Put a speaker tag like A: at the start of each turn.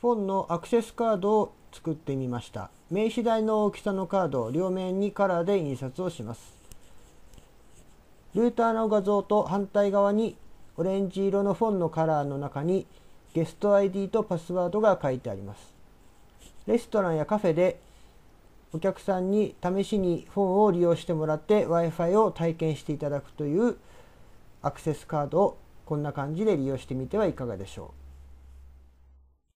A: フォンのアクセスカードを作ってみました名刺台の大きさのカード両面にカラーで印刷をしますルーターの画像と反対側にオレンジ色のフォンのカラーの中にゲスト ID とパスワードが書いてありますレストランやカフェでお客さんに試しにフォンを利用してもらって w i f i を体験していただくというアクセスカードをこんな感じで利用してみてはいかがでしょう